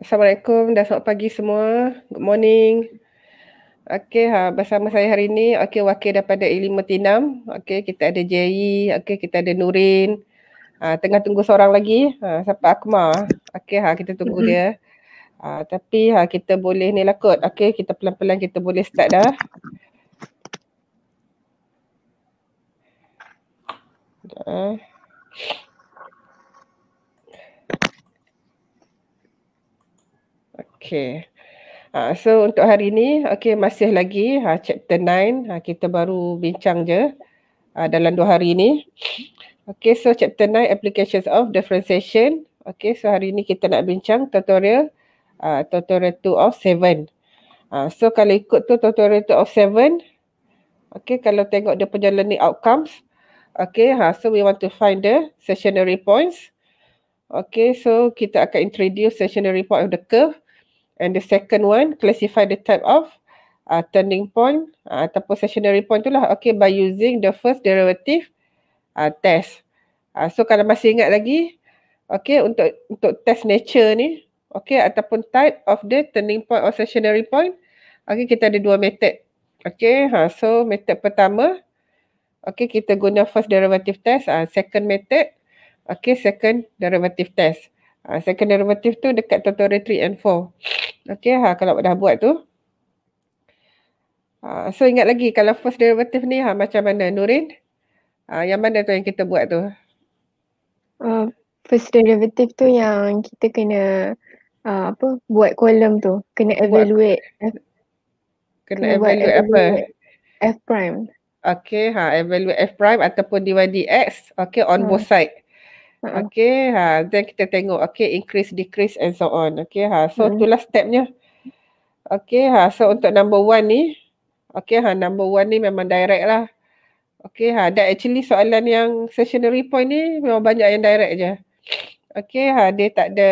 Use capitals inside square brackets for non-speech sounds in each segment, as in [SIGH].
Assalamualaikum dan selamat pagi semua. Good morning. Okey, ha, bersama saya hari ini, okey wakil daripada Elima Tinam. Okey, kita ada JAY, e okey kita ada Nurin. Ha, tengah tunggu seorang lagi, ha, siapa Akma. Okey, ha, kita tunggu dia. Ha, tapi ha, kita boleh ni lah kot. Okey, kita pelan-pelan kita boleh start dah. Dah. eh. Okay. Ha, ah, so untuk hari ini, okay, masih lagi ha, chapter 9. Ha, ah, kita baru bincang je ha, dalam dua hari ini. Okay, so chapter 9, Applications of Differentiation. Okay, so hari ini kita nak bincang tutorial, ha, tutorial 2 of 7. so kalau ikut tu tutorial 2 of 7, okay, kalau tengok dia punya learning outcomes, okay, ha, so we want to find the sessionary points. Okay, so kita akan introduce sessionary point of the curve. And the second one, classify the type of uh, turning point uh, ataupun stationary point itulah. Okay, by using the first derivative uh, test. Uh, so kalau masih ingat lagi, okay, untuk untuk test nature ni, okay, ataupun type of the turning point or stationary point, okay, kita ada dua method. Okay, ha, so method pertama, okay, kita guna first derivative test. Uh, second method, okay, second derivative test. Ha, second derivative tu dekat tutorial 3 and 4. Okay, ha, kalau dah buat tu. Ha, so ingat lagi kalau first derivative ni ha, macam mana Nurin? Ha, yang mana tu yang kita buat tu? Uh, first derivative tu yang kita kena uh, apa buat kolom tu. Kena evaluate. kena, kena evaluate, evaluate apa? F prime. Okay, ha, evaluate F prime ataupun dy dx. Okay, on uh. both side. Ha. Okay, ha. then kita tengok okay, increase, decrease and so on. Okay, ha. so hmm. itulah stepnya. Okay, ha. so untuk number one ni, okay, ha. number one ni memang direct lah. Okay, ha. that actually soalan yang stationary point ni memang banyak yang direct je. Okay, ha. dia tak ada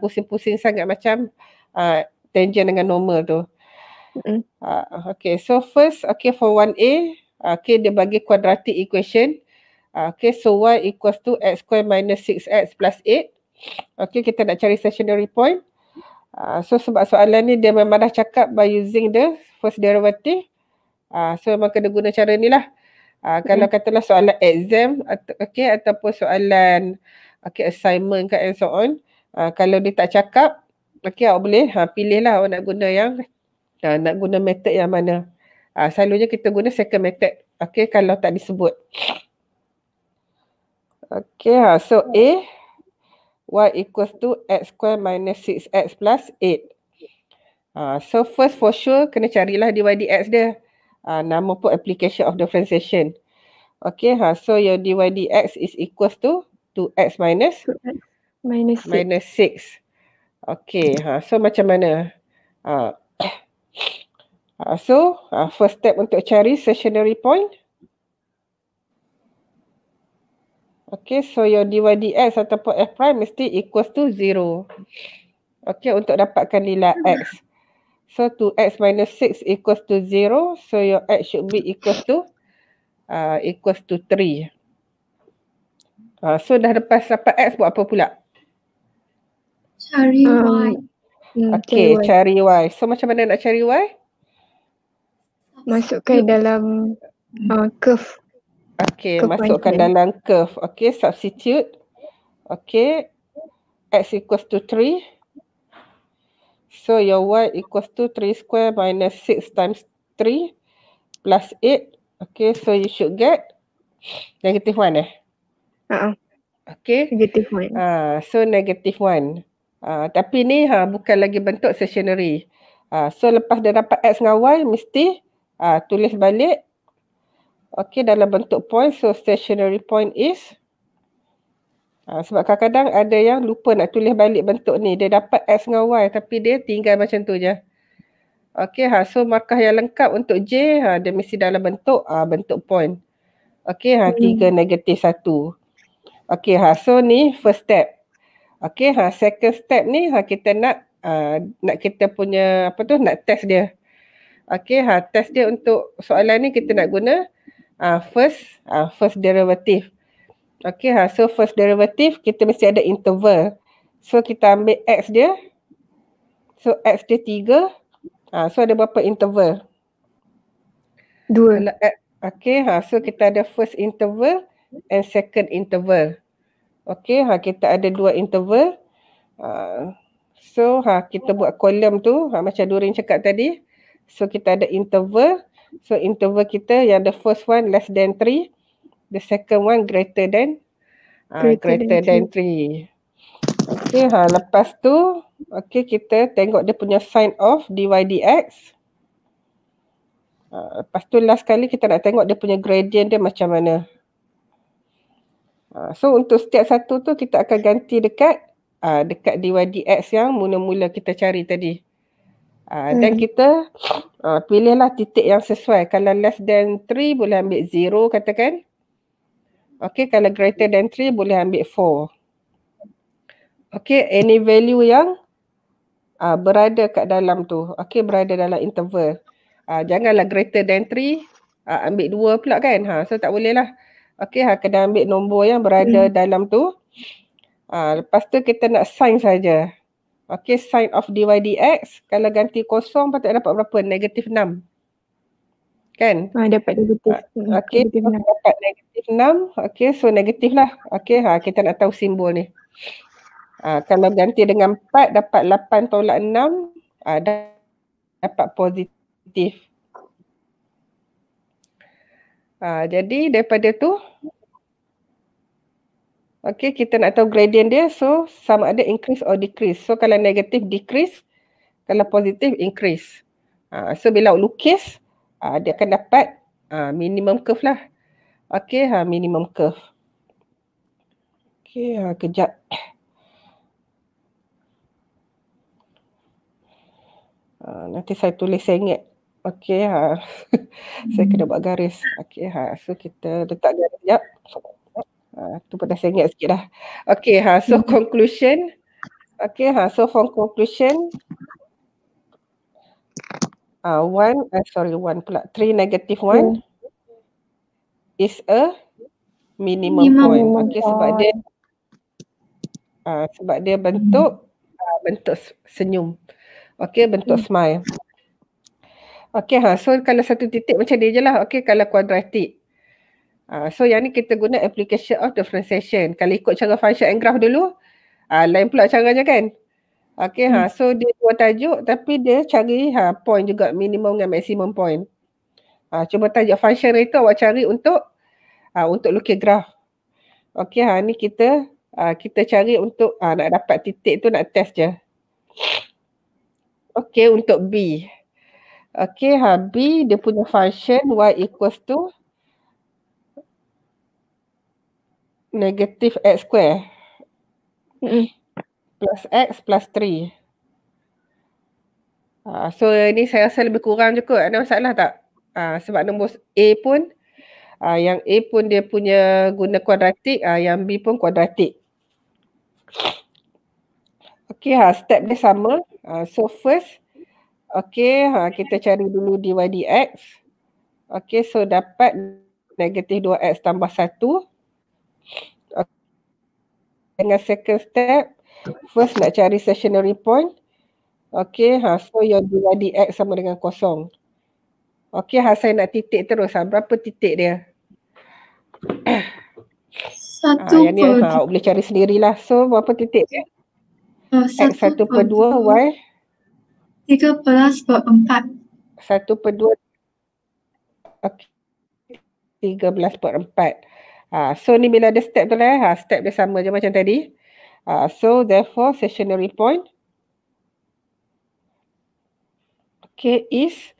pusing-pusing sangat macam ha, tangent dengan normal tu. Mm. Uh, ha, okay, so first, okay for one a ha, okay dia bagi quadratic equation. Ah, okay, so y equals to x square minus 6x plus 8. Okay, kita nak cari stationary point. Uh, so sebab soalan ni dia memang dah cakap by using the first derivative. Uh, so memang kena guna cara ni lah. Uh, kalau katalah soalan exam at- okay, ataupun soalan okay, assignment kan and so on. Uh, kalau dia tak cakap, okay awak boleh ha, pilih lah awak nak guna yang uh, nak guna method yang mana. Uh, selalunya kita guna second method. Okay, kalau tak disebut. Okay, ha. so A, Y equals to X square minus 6X plus 8. Ha. So first for sure, kena carilah dy dx dia. Ha. Nama pun application of differentiation. Okay, ha. so your dy dx is equals to 2X minus? 2 minus 6. Minus 6. Okay, ha. so macam mana? Ha. [COUGHS] Ha. So, ha. first step untuk cari stationary point. Okay, so your dy dx ataupun f prime mesti equals to 0. Okay, untuk dapatkan nilai x. So 2x minus 6 equals to 0. So your x should be equals to uh, equals to 3. Uh, so dah lepas dapat x buat apa pula? Cari um, y. Hmm, okay, y. cari y. So macam mana nak cari y? Masukkan dalam uh, curve. Okay, masukkan dalam curve. Okay, substitute. Okay, x equals to 3. So, your y equals to 3 square minus 6 times 3 plus 8. Okay, so you should get negative 1 eh? Uh-uh. Okay. Negative 1. Uh, ah, so, negative 1. Uh, ah, tapi ni ha, bukan lagi bentuk stationary. Uh, so, lepas dia dapat x dengan y, mesti uh, tulis balik Okey dalam bentuk point so stationary point is ha, sebab kadang-kadang ada yang lupa nak tulis balik bentuk ni dia dapat x dengan y tapi dia tinggal macam tu je. Okey ha so markah yang lengkap untuk j ha dia mesti dalam bentuk ha, bentuk point. Okey ha hmm. tiga hmm. negatif satu. Okey ha so ni first step. Okey ha second step ni ha kita nak ha, nak kita punya apa tu nak test dia. Okey ha test dia untuk soalan ni kita nak guna uh, first uh, first derivative. Okay, ha. so first derivative kita mesti ada interval. So kita ambil x dia. So x dia tiga. Ha, so ada berapa interval? Dua. Okay, ha. so kita ada first interval and second interval. Okay, ha. kita ada dua interval. Ha. so ha. kita buat kolom tu ha. macam Durin cakap tadi. So kita ada interval So interval kita yang the first one less than 3, the second one greater than uh, greater, greater than 3. Okay, ha, lepas tu, okay kita tengok dia punya sign of dy dx. Ha, lepas tu last kali kita nak tengok dia punya gradient dia macam mana. Ha, so untuk setiap satu tu kita akan ganti dekat uh, dekat dy dx yang mula-mula kita cari tadi. Uh, hmm. Dan kita uh, pilihlah titik yang sesuai. Kalau less than 3 boleh ambil 0 katakan. Okay, kalau greater than 3 boleh ambil 4. Okay, any value yang uh, berada kat dalam tu. Okay, berada dalam interval. Uh, janganlah greater than 3 uh, ambil 2 pula kan. Ha, so tak boleh lah. Okay, ha, kena ambil nombor yang berada hmm. dalam tu. Uh, lepas tu kita nak sign saja. Okay, sine of dy dx. Kalau ganti kosong patut dapat berapa? Negatif 6. Kan? Ha, dapat negatif. Ah, hmm, okay, negatif dapat negatif 6. Okay, so negatif lah. Okay, ha, kita nak tahu simbol ni. Ha, kalau ganti dengan 4 dapat 8 tolak 6. ada ha, dapat positif. Ha, jadi daripada tu Okay, kita nak tahu gradient dia. So, sama ada increase or decrease. So, kalau negatif, decrease. Kalau positif, increase. Ha, so, bila lukis, ha, dia akan dapat ha, minimum curve lah. Okay, ha, minimum curve. Okay, ha, kejap. Ha, nanti saya tulis sengit. Okay, ha. [LAUGHS] saya kena buat garis. Okay, ha. so kita letak garis. Sekejap. Uh, tu pun dah sengit sikit dah. Okay, ha, so hmm. conclusion. Okay, ha, so for conclusion. Uh, one, uh, sorry one pula. Three negative one hmm. is a minimum, minimum point. Minimum okay, sebab dia uh, sebab dia bentuk hmm. uh, bentuk senyum. Okay, bentuk hmm. smile. Okay, ha, so kalau satu titik macam dia je lah. Okay, kalau quadratic. Uh, so yang ni kita guna application of differentiation. session. Kalau ikut cara function and graph dulu, uh, lain pula caranya kan. Okay, ha, hmm. ha, so dia dua tajuk tapi dia cari ha, point juga minimum dengan maximum point. Ha, ah, cuma tajuk function rate tu awak cari untuk ha, untuk lukis graf. Okay, ha, ni kita ha, kita cari untuk ha, nak dapat titik tu nak test je. Okay, untuk B. Okay, ha, B dia punya function y equals to negatif x square plus x plus 3. Uh, ha, so ini saya rasa lebih kurang je kot. Ada masalah tak? Uh, sebab nombor A pun uh, yang A pun dia punya guna kuadratik uh, yang B pun kuadratik. Okay, ha, step dia sama. Uh, so first okay, ha, kita cari dulu dy dx. Okay, so dapat negatif 2x tambah 1 dengan second step, first nak cari stationary point. Okay, ha, so your dua DX sama dengan kosong. Okay, ha, saya nak titik terus. Ha. Berapa titik dia? Satu ha, per ni, ha, boleh cari sendirilah. So, berapa titik dia? Uh, X satu per, dua, dua, Y? Tiga plus per empat. Satu per dua. Okay. Tiga belas per empat. Uh, so ni bila ada step tu lah, uh, step dia sama je macam tadi. Uh, so therefore stationary point okay is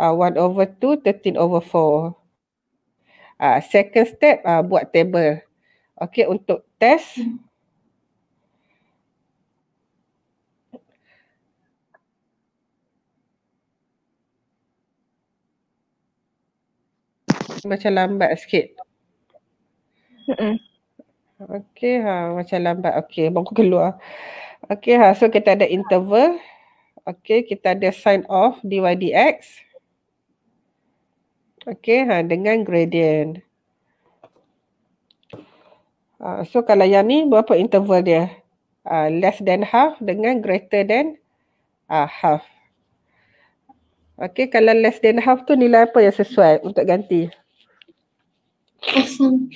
uh, 1 over 2, 13 over 4. Uh, second step uh, buat table. Okay untuk test. Macam lambat sikit mm Okay ha, macam lambat. Okay, baru keluar. Okay ha, so kita ada interval. Okay, kita ada sign off DYDX. Okay ha, dengan gradient. Ha, so kalau yang ni berapa interval dia? Ha, less than half dengan greater than uh, half. Okay, kalau less than half tu nilai apa yang sesuai untuk ganti? Awesome.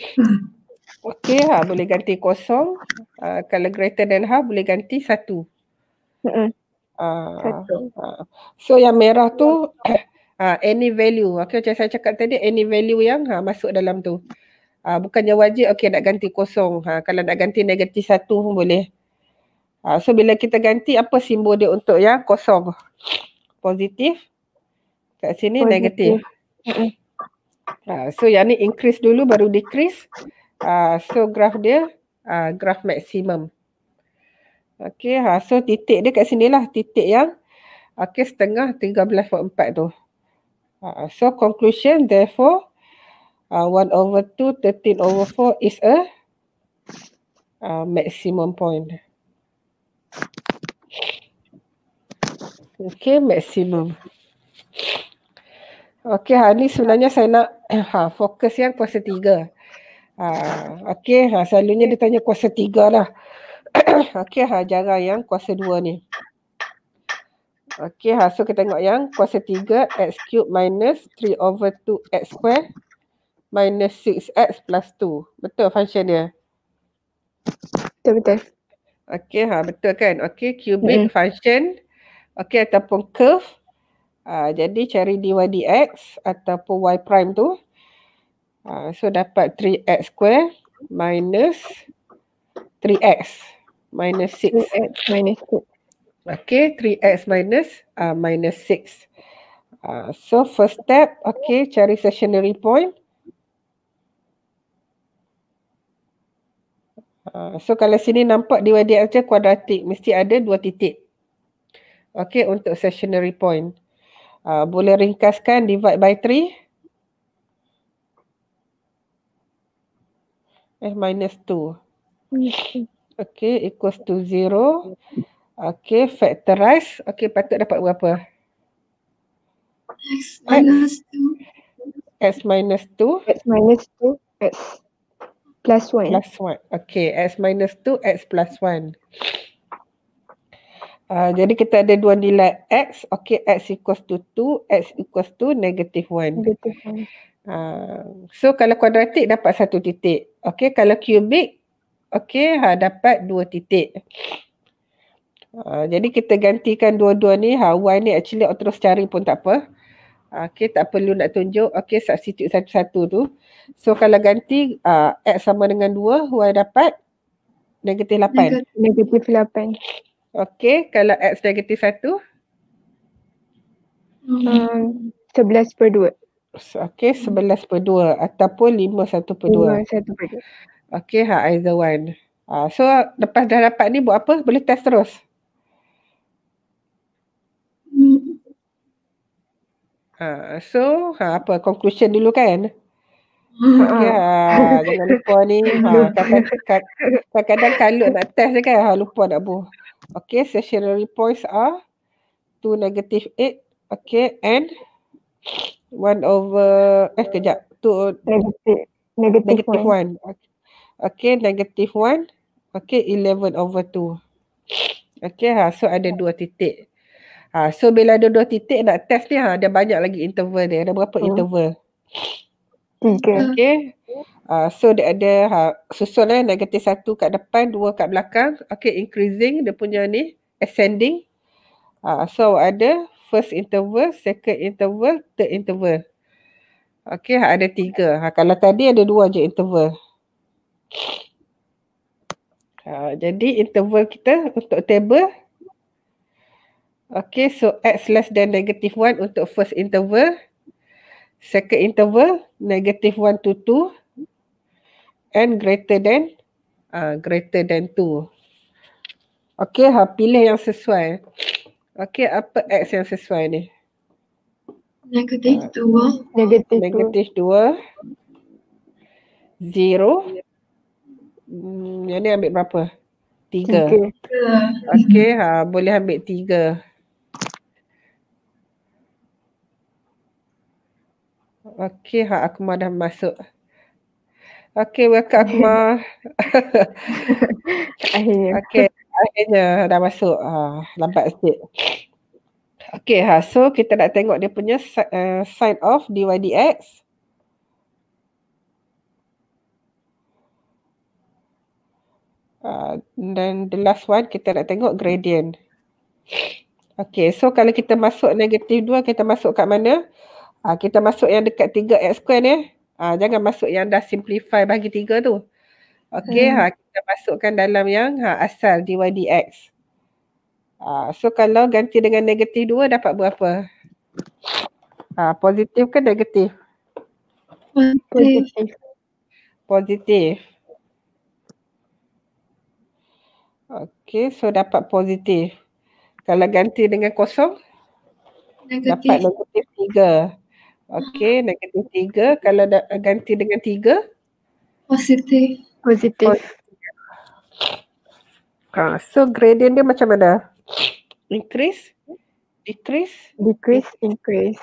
Okey, ha boleh ganti kosong. Uh, kalau greater than half boleh ganti satu. Mm-hmm. Uh, uh. So yang merah tu uh, [COUGHS] any value. Okey macam saya cakap tadi any value yang ha, masuk dalam tu. Uh, bukannya wajib okey nak ganti kosong. Ha, kalau nak ganti negatif satu pun boleh. Uh, so bila kita ganti apa simbol dia untuk yang kosong? Positif. Kat sini negatif. Mm-hmm. Uh, so yang ni increase dulu baru decrease. Ah, so graf dia uh, ah, graf maksimum. Okey, ha, so titik dia kat sini lah titik yang okey setengah 13.4 tu. Uh, so conclusion therefore uh, 1 over 2 13 over 4 is a uh, maximum point. Okey, maximum. Okey, ha, ni sebenarnya saya nak ha, [COUGHS] fokus yang kuasa 3. Ha, ah, okay, ha, lah. selalunya dia tanya kuasa tiga lah. [CLEARS THROAT] okay, ha, lah, jarang yang kuasa dua ni. Okay, ha, lah, so kita tengok yang kuasa tiga x cube minus 3 over 2x square minus 6x plus 2. Betul function dia? Betul-betul. Okay, ha, betul kan? Okay, cubic hmm. function. Okay, ataupun curve. Ha, jadi cari dy dx ataupun y prime tu. Ah, so dapat 3x square minus 3x minus 6. 3x minus 6. Okay, 3x minus uh, minus 6. Uh, ah, so first step, okay, cari stationary point. Uh, so kalau sini nampak dia dia aja kuadratik mesti ada dua titik. Okey untuk stationary point. Uh, boleh ringkaskan divide by 3. eh minus 2 [LAUGHS] okay equals to 0 okay factorize okay patut dapat berapa x minus 2 x minus 2 x minus 2 x plus 1 plus 1 okay x minus 2 x plus 1 uh, ah, jadi kita ada dua nilai x okay x equals to 2 x equals to negative 1 negative Uh, so kalau kuadratik dapat satu titik. Okey, kalau kubik okey, ha dapat dua titik. Uh, jadi kita gantikan dua-dua ni, ha y ni actually atau terus cari pun tak apa. Ha, okey, tak perlu nak tunjuk. Okey, substitute satu-satu tu. So kalau ganti uh, x sama dengan dua, y dapat negatif lapan. Negatif lapan. Okey, kalau x negatif satu hmm, sebelas per dua. Okay, sebelas per dua ataupun lima satu per dua. 5 Okay, ha, either one. Ha, so, lepas dah dapat ni buat apa? Boleh test terus? Ha, so, ha, apa? Conclusion dulu kan? Ya, [LAUGHS] jangan lupa ni. Ha, kadang-kadang kalut nak test je kan? Ha, lupa nak buh. Okay, stationary points are two negative 8. Okay, and one over eh kejap tu negative negative, one. Okay. okay negative one okay eleven over two okay ha so ada dua titik ha so bila ada dua titik nak test ni ha ada banyak lagi interval dia ada berapa hmm. interval okay okay ha, so dia ada ha susul eh negative satu kat depan dua kat belakang okay increasing dia punya ni ascending ha, so ada first interval, second interval, third interval. Okey, ada tiga. Ha, kalau tadi ada dua je interval. Ha, jadi interval kita untuk table. Okey, so x less than negative 1 untuk first interval. Second interval, negative 1 to 2. And greater than uh, greater than 2. Okey, ha, pilih yang sesuai. Okey. Okey, apa X yang sesuai ni? Negatif 2. Negatif 2. 0. Mm, yang ni ambil berapa? 3. Okey, ha, boleh ambil 3. Okey, ha, Akuma dah masuk. Okey, welcome Akuma. [LAUGHS] [LAUGHS] Akhirnya. okay. Akhirnya dah masuk uh, lambat sikit. Okay ha, so kita nak tengok dia punya uh, sign off DYDX. Ah, dan uh, the last one kita nak tengok gradient. Okay so kalau kita masuk negatif 2 kita masuk kat mana? Uh, kita masuk yang dekat 3x square ni. Uh, jangan masuk yang dah simplify bagi 3 tu. Okay, hmm. ha, kita masukkan dalam yang ha, asal DYDX. Ha, so kalau ganti dengan negatif 2 dapat berapa? Ha, positif ke negatif? Positif. Positif. Okay, so dapat positif. Kalau ganti dengan kosong? Negatif. Dapat negatif 3. Okay, negatif 3. Hmm. Kalau da- ganti dengan 3? Positif. Positif. Ah, so gradient dia macam mana? Increase, decrease, decrease, increase.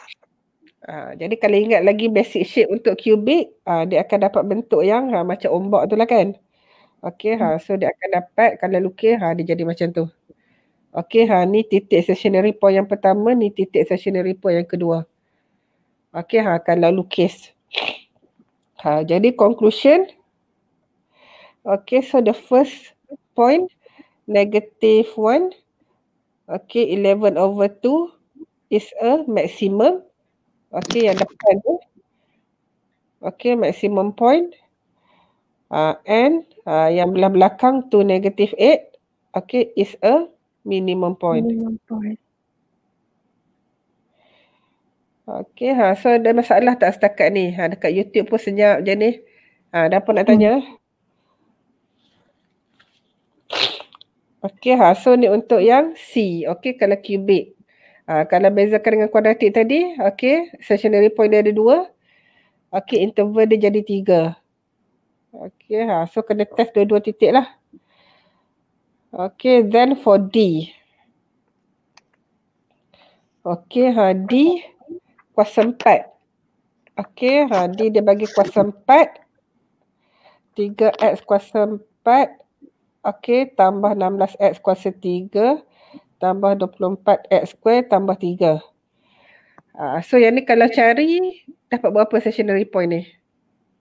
Uh, jadi kalau ingat lagi basic shape untuk cubic, uh, dia akan dapat bentuk yang uh, macam ombak tu lah kan. Okay, ha, so dia akan dapat kalau lukis, ha, dia jadi macam tu. Okay, ha, ni titik stationary point yang pertama, ni titik stationary point yang kedua. Okay, ha, kalau lukis. Ha, jadi conclusion, Okay, so the first point, negative 1. Okay, 11 over 2 is a maximum. Okay, yang depan tu. Okay, maximum point. Uh, and uh, yang belah belakang tu negative 8. Okay, is a minimum point. Minimum point. Okay, ha, so ada masalah tak setakat ni? Ha, dekat YouTube pun senyap je ni. Ha, ada apa nak hmm. tanya? Hmm. Okey ha so ni untuk yang C. Okey kalau cubic. Ha, kalau bezakan dengan kuadratik tadi. Okey stationary point dia ada dua. Okey interval dia jadi tiga. Okey ha so kena test dua-dua titik lah. Okey then for D. Okey ha D kuasa empat. Okey ha D dia bagi kuasa empat. 3x kuasa empat. Okey, tambah 16x kuasa 3 tambah 24x kuasa, tambah 3. Uh, ah, so yang ni kalau cari dapat berapa stationary point ni?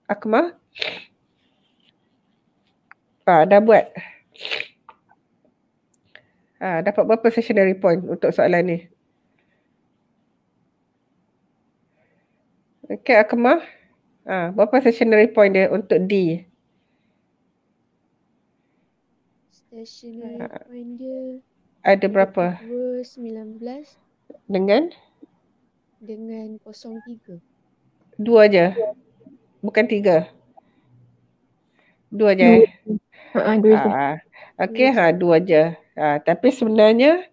Akma? Ah, uh, dah buat. Ah, dapat berapa stationary point untuk soalan ni? Okey, Akma. Ah, uh, berapa stationary point dia untuk D? National uh, point dia ada berapa? 19 dengan dengan 03. Dua aja. Bukan tiga. Dua aja. Dua. Eh? Ah, ha, ah, dua ha. Okey, ha dua aja. Ha tapi sebenarnya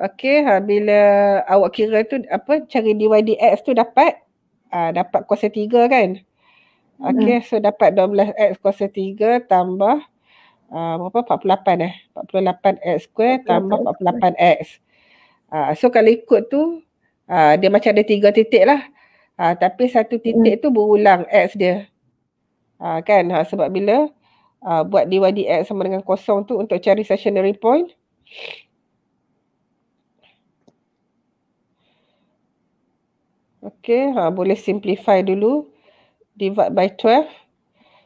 okey, ha bila awak kira tu apa cari DYDX tu dapat ha, dapat kuasa tiga kan? Okey, hmm. so dapat 12x kuasa tiga tambah Ah, berapa 48 eh 48x square tambah 48x uh, ah, so kalau ikut tu uh, dia macam ada tiga titik lah uh, tapi satu titik hmm. tu berulang x dia uh, kan uh, sebab bila uh, buat dy dx sama dengan kosong tu untuk cari stationary point Okay, ha, boleh simplify dulu. Divide by 12.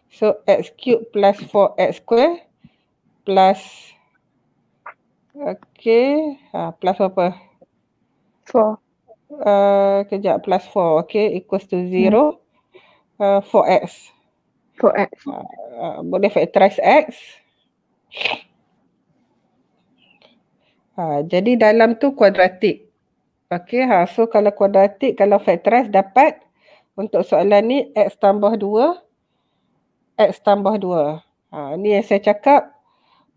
So, x cube plus 4x square plus okay uh, ha, plus apa? Four. Uh, kejap plus four, okay equals to zero. hmm. uh, 4x Four x uh, uh, boleh factorize x uh, jadi dalam tu kuadratik okay ha. so kalau kuadratik kalau factorize dapat untuk soalan ni x tambah dua, x tambah dua. uh, ni yang saya cakap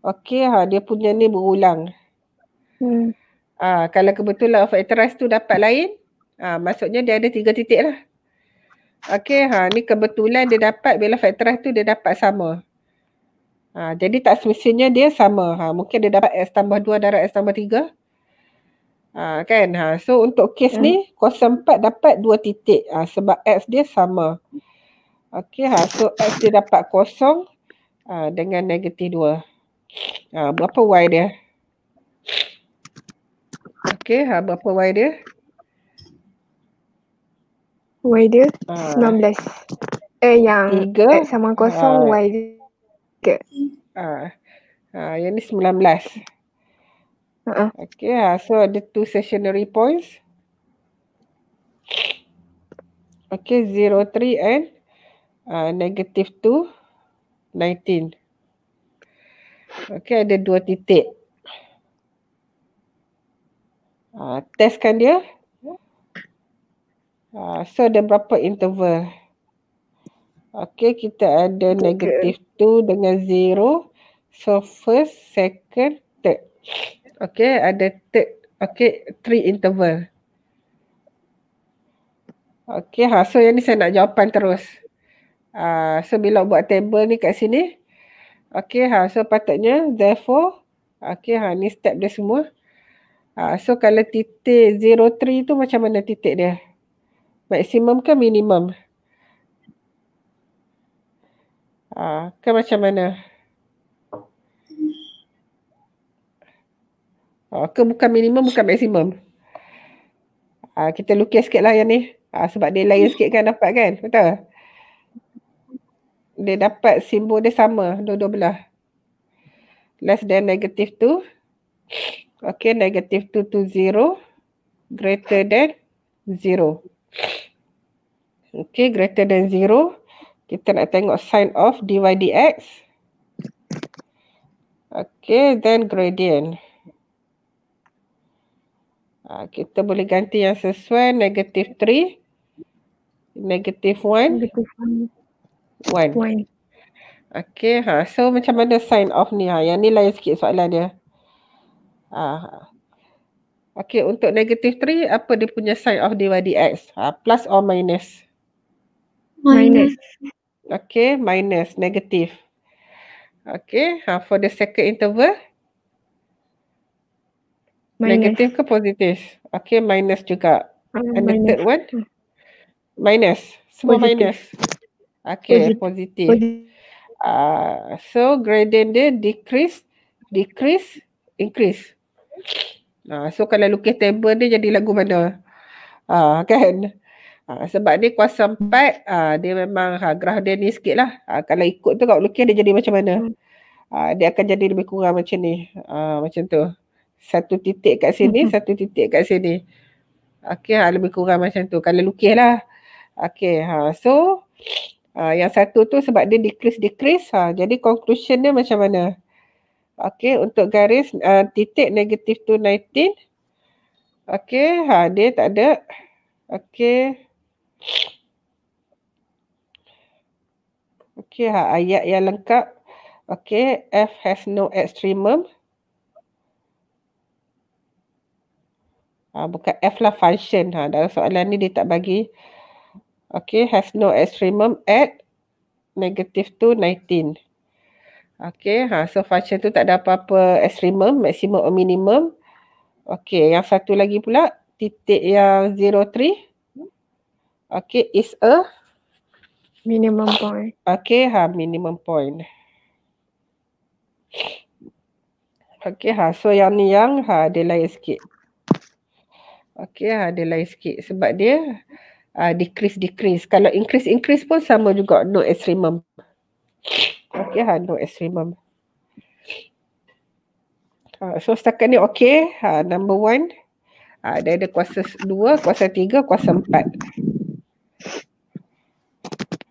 Okey ha dia punya ni berulang. Hmm. Ah ha, kalau kebetulan of interest tu dapat lain, ah ha, maksudnya dia ada tiga titik lah. Okey ha ni kebetulan dia dapat bila factorize tu dia dapat sama. Ha, jadi tak semestinya dia sama. Ha, mungkin dia dapat S tambah 2 darab S tambah 3. Ha, kan? Ha, so untuk kes ni, hmm. kos 4 dapat 2 titik ha, sebab X dia sama. Okey, ha, so X dia dapat kosong ha, dengan negatif 2. Ha, berapa Y dia? Okey, ha, berapa Y dia? Y dia ha. 19. Eh, yang tiga. X sama kosong ha. Y dia 3. Ha. Ha, yang ni 19. uh-uh. Okey, ha. so ada two stationary points. Okey, 0, 3 and uh, negative 2, 19. Okey, ada dua titik. Uh, testkan dia. Uh, so, ada berapa interval? Okey, kita ada okay. negatif 2 dengan 0. So, first, second, third. Okey, ada third. Okey, three interval. Okey, ha, so yang ni saya nak jawapan terus. Uh, so, bila buat table ni kat sini, Okay ha so patutnya therefore okay ha ni step dia semua. Ha so kalau titik 03 tu macam mana titik dia? Maksimum ke minimum? Ha ke macam mana? Ha ke bukan minimum bukan maximum. Ha kita lukis sikitlah yang ni. Ha sebab dia lain sikit kan dapat kan? Betul? dia dapat simbol dia sama dua-dua belah less than negative 2 okay negative 2 to zero greater than zero, okay greater than zero kita nak tengok sign of dy dx okay then gradient Ha, kita boleh ganti yang sesuai negative three, negative one. Wan. Wan. Okay, ha. so macam mana sign off ni? Ha? Yang ni lain sikit soalan dia. Ha. ha. Okay, untuk negative 3, apa dia punya sign off dia di X? Ha, plus or minus? Minus. Okay, minus, negative. Okay, ha, for the second interval? negative ke positif? Okay, minus juga. Um, And the third one? Minus. Semua minus. Okay, positif. positif. Uh, ah, so gradient dia decrease, decrease, increase. Uh, so kalau lukis table dia jadi lagu mana? Uh, kan? Uh, sebab ni kuasa empat, uh, dia memang uh, graf dia ni sikit lah. Uh, kalau ikut tu kalau lukis dia jadi macam mana? Uh, dia akan jadi lebih kurang macam ni. Uh, macam tu. Satu titik kat sini, mm-hmm. satu titik kat sini. Okay, uh, lebih kurang macam tu. Kalau lukis lah. Okay, uh, so Uh, yang satu tu sebab dia decrease decrease ha jadi conclusion dia macam mana okey untuk garis uh, titik negatif tu 19 okey ha dia tak ada okey okey ha ayat yang lengkap okey f has no extremum ha, bukan f lah function ha dalam soalan ni dia tak bagi Okay, have no extremum at negative to 19. Okay, ha, so function tu tak ada apa-apa extremum, maximum or minimum. Okay, yang satu lagi pula, titik yang 03. Okay, is a minimum point. Okay, ha, minimum point. Okay, ha, so yang ni yang ha, dia lain sikit. Okay, ha, dia lain sikit sebab dia uh, decrease decrease kalau increase increase pun sama juga no extremum Okey ha lah, no extremum ha, so setakat ni okey ha, uh, number one ha, dia ada kuasa dua kuasa tiga kuasa empat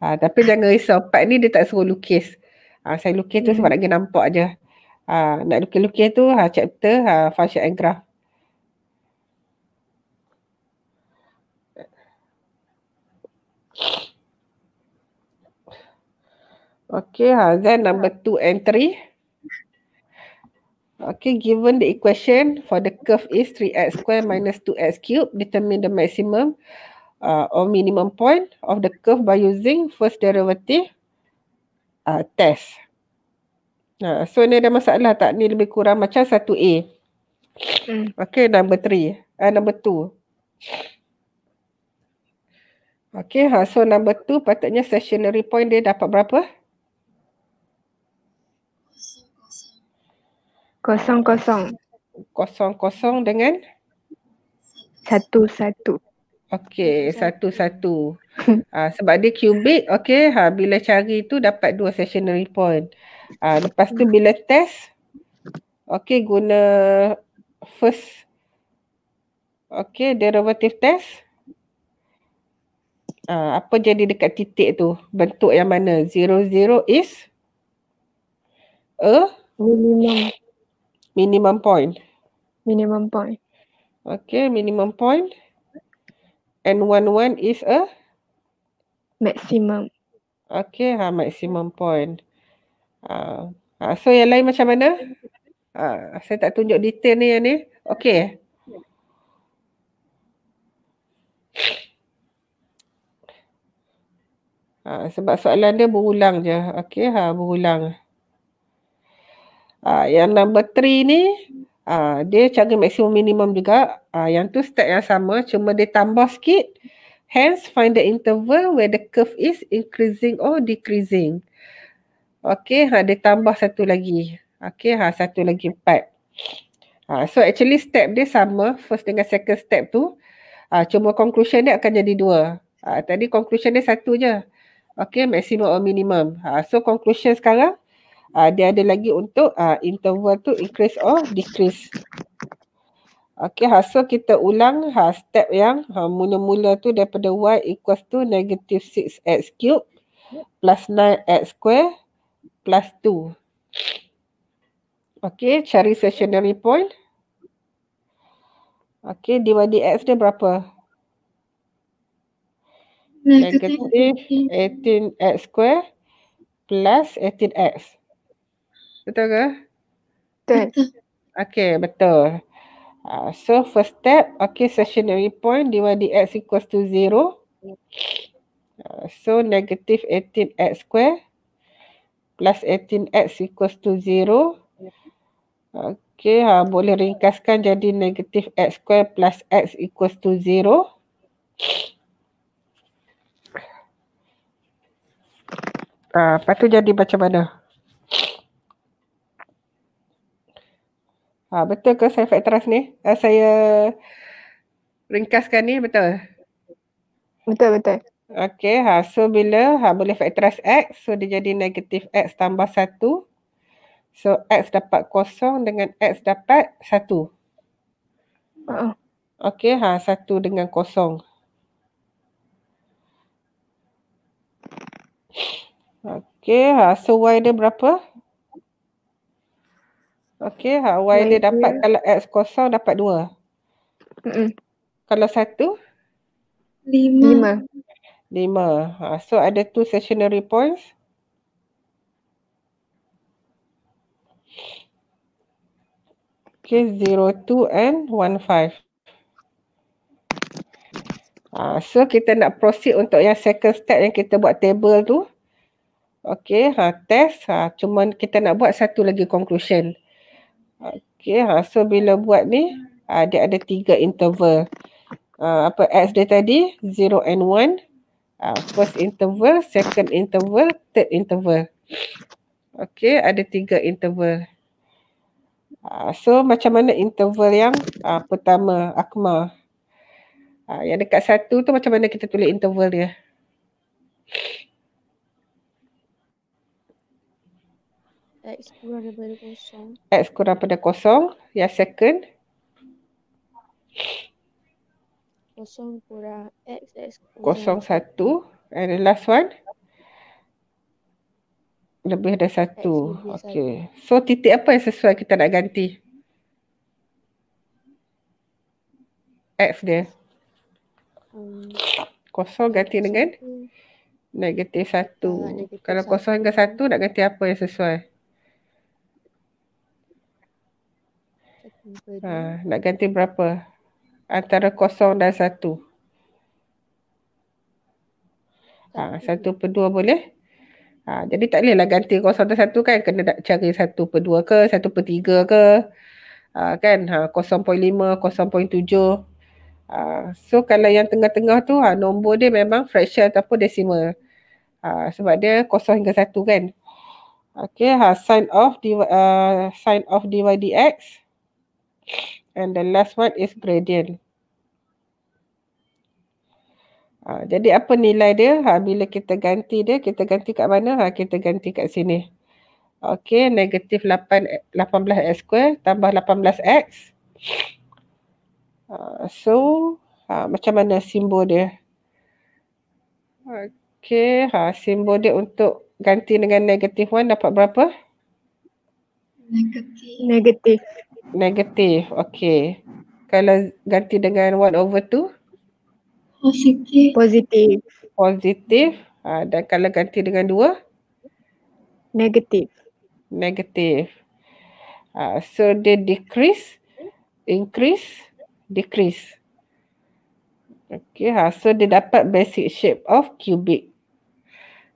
ha, tapi jangan risau empat ni dia tak suruh lukis ha, saya lukis tu sebab nak nampak je ha, nak lukis-lukis tu ha, chapter ha, fashion and graph Okay, ha. then number two and three. Okay, given the equation for the curve is 3x square minus 2x cube, determine the maximum uh, or minimum point of the curve by using first derivative uh, test. Nah, ha, so, ni ada masalah tak? Ni lebih kurang macam 1A. Hmm. Okay, number three. Uh, number two. Okay, ha. so number two patutnya stationary point dia dapat berapa? Kosong kosong. Kosong kosong dengan? Satu satu. Okey, satu satu. [LAUGHS] uh, sebab dia cubic, okey. Ha, bila cari tu dapat dua stationary point. Uh, lepas tu bila test, okey guna first. Okey, derivative test. Uh, apa jadi dekat titik tu? Bentuk yang mana? Zero zero is? A? Minimum. Minimum point. Minimum point. Okay, minimum point. And one one is a? Maximum. Okay, ha, maximum point. Uh, ha, so yang lain macam mana? Ha, saya tak tunjuk detail ni yang ni. Okay. Ha, sebab soalan dia berulang je. Okay, ha, berulang. Berulang. Uh, yang number three ni uh, dia cara maksimum minimum juga. Uh, yang tu step yang sama cuma dia tambah sikit. Hence find the interval where the curve is increasing or decreasing. Okay, ha, dia tambah satu lagi. Okay, ha, satu lagi part. Ha, so actually step dia sama first dengan second step tu. Ha, cuma conclusion dia akan jadi dua. Ha, tadi conclusion dia satu je. Okay, maximum or minimum. Ha, so conclusion sekarang uh, dia ada lagi untuk uh, interval tu increase or decrease. Okay, ha, so kita ulang ha, step yang ha, mula-mula tu daripada y equals to negative 6x cube plus 9x square plus 2. Okay, cari stationary point. Okay, dy dx dia berapa? Negative 18x square plus 18x. Betul ke? Betul. [LAUGHS] Okay, betul. Uh, so first step, okay, stationary point di mana x equals to zero. Uh, so negative 18x square plus 18x equals to zero. Okay, ha, boleh ringkaskan jadi negative x square plus x equals to zero. Ah, uh, lepas tu jadi macam mana? Ha, betul ke saya fatras ni? Ha, saya ringkaskan ni betul? Betul betul. Okay, ha, so bila ha, boleh fatras x, so dia jadi negatif x tambah 1. So X dapat kosong dengan X dapat satu. Uh. Uh-uh. Okay, ha, satu dengan kosong. Okay, ha, so Y dia berapa? Okey, hak Y dia dapat dia. kalau X kosong dapat 2. Mm Kalau 1? 5. 5. So ada 2 stationary points. Okey, 0, 2 and 1, 5. Uh, so kita nak proceed untuk yang second step yang kita buat table tu. Okey, ha, test. Ha, cuma kita nak buat satu lagi conclusion. Okay, ha, so bila buat ni, ha, dia ada tiga interval. Ha, apa X dia tadi? 0 and 1. Ha, first interval, second interval, third interval. Okay, ada tiga interval. Ha, so macam mana interval yang ha, pertama, Akmal? Ha, yang dekat satu tu macam mana kita tulis interval dia? X kurang daripada kosong. X kurang daripada kosong. Yang second. Kosong kurang X. X kurang. Kosong satu. And the last one. Lebih dari satu. X okay. So titik apa yang sesuai kita nak ganti? X dia. Hmm. Kosong ganti dengan negatif satu. Kalau kosong hingga satu nak ganti apa yang sesuai? Hmm. Ha, nak ganti berapa? Antara kosong dan satu. Ha, satu per dua boleh? Ha, jadi tak bolehlah ganti kosong dan satu kan. Kena nak cari satu per dua ke, satu per tiga ke. Ha, kan? Ha, 0.5, tujuh. Uh, so kalau yang tengah-tengah tu ha, nombor dia memang fraction ataupun decimal uh, sebab dia kosong hingga satu kan okay ha, sign of uh, sign of dy dx And the last one is gradient. Ha, jadi apa nilai dia? Ha, bila kita ganti dia, kita ganti kat mana? Ha, kita ganti kat sini. Okay, negatif 18x square tambah 18x. Ha, ah, so, ha, macam mana simbol dia? Okay, ha, simbol dia untuk ganti dengan negatif 1 dapat berapa? Negatif. Negatif. Negatif. Okay. Kalau ganti dengan one over two, Positif. Positif. Positif. Ha, dan kalau ganti dengan dua, Negatif. Negatif. Ha, so dia decrease, increase, decrease. Okay. Ha, so dia dapat basic shape of cubic.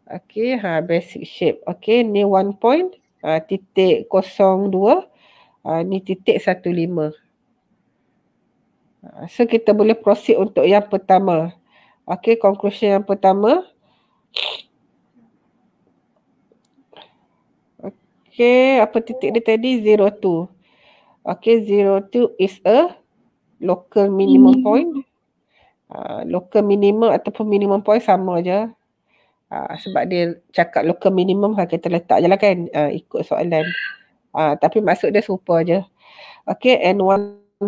Okay. Ha, basic shape. Okay. Ni 1 point. Ha, titik 0, 2. Ah, ni titik satu lima. Ah, so kita boleh proceed untuk yang pertama. Okay, conclusion yang pertama. Okay, apa titik dia tadi? Zero two. Okay, zero two is a local minimum mm. point. Uh, local minimum ataupun minimum point sama je. Uh, sebab dia cakap local minimum, kan, kita letak je lah kan uh, ikut soalan. Uh, Uh, tapi maksud dia serupa je. Okay, n